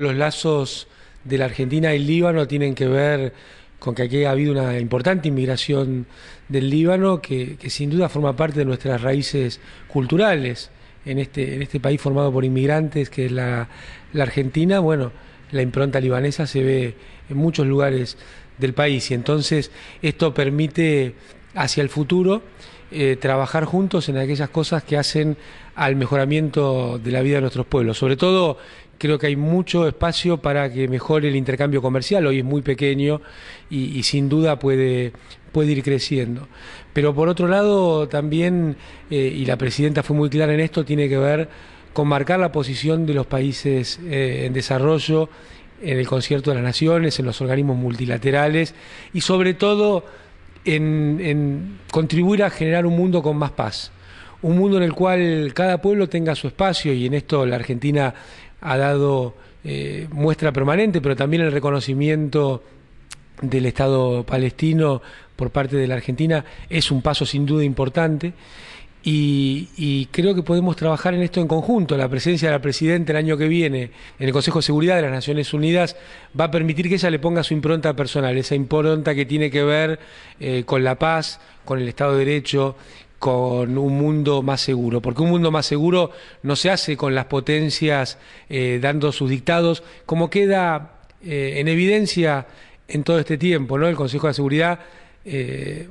Los lazos de la Argentina y el Líbano tienen que ver con que aquí ha habido una importante inmigración del Líbano que, sin duda forma parte de nuestras raíces culturales este, en este, país formado por inmigrantes que es la, la Argentina. Bueno, la impronta libanesa se ve en muchos lugares del país y entonces esto permite hacia el futuro eh, trabajar juntos en aquellas cosas que hacen al mejoramiento de la vida de nuestros pueblos. Sobre todo, creo que hay mucho espacio para que mejore el intercambio comercial. Hoy es muy pequeño y, sin duda puede, puede ir creciendo. Pero por otro lado, también, eh, y la presidenta fue muy clara en esto, tiene que ver con marcar la posición de los países eh, en desarrollo en el concierto de las naciones, en los organismos multilaterales y sobre todo en, contribuir a generar un mundo con más paz, un mundo en el cual cada pueblo tenga su espacio y en esto la Argentina ha dado eh, muestra permanente, pero también el reconocimiento del Estado palestino por parte de la Argentina es un paso sin duda importante y, creo que podemos trabajar en esto en conjunto. La presencia de la Presidenta el año que viene en el Consejo de Seguridad de las Naciones Unidas va a permitir que ella le ponga su impronta personal, esa impronta que tiene que ver eh, con la paz, con el Estado de Derecho, con un mundo más seguro, porque un mundo más seguro no se hace con las potencias eh, dando sus dictados, como queda eh, en evidencia en todo este tiempo, ¿no? El Consejo de Seguridad,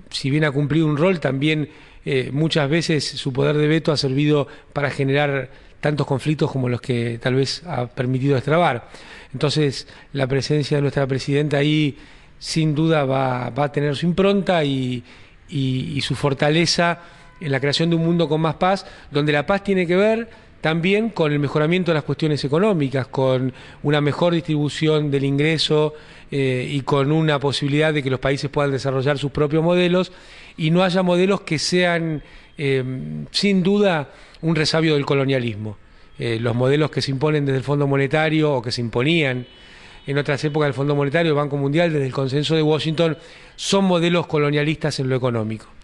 si bien ha cumplido un rol, también eh, muchas veces su poder de veto ha servido para generar tantos conflictos como los que tal vez ha permitido extrabar. Entonces, la presencia de nuestra presidenta ahí sin duda va, va a tener su impronta y, y su fortaleza en la creación de un mundo con más paz, donde la paz tiene que ver también con el mejoramiento de las cuestiones económicas, con una mejor distribución del ingreso eh, y con una posibilidad de que los países puedan desarrollar sus propios modelos y no haya modelos que sean eh, sin duda un resabio del colonialismo. Eh, los modelos que se imponen desde el Fondo Monetario o que se imponían en otras épocas del Fondo Monetario, el Banco Mundial, desde el consenso de Washington, son modelos colonialistas en lo económico.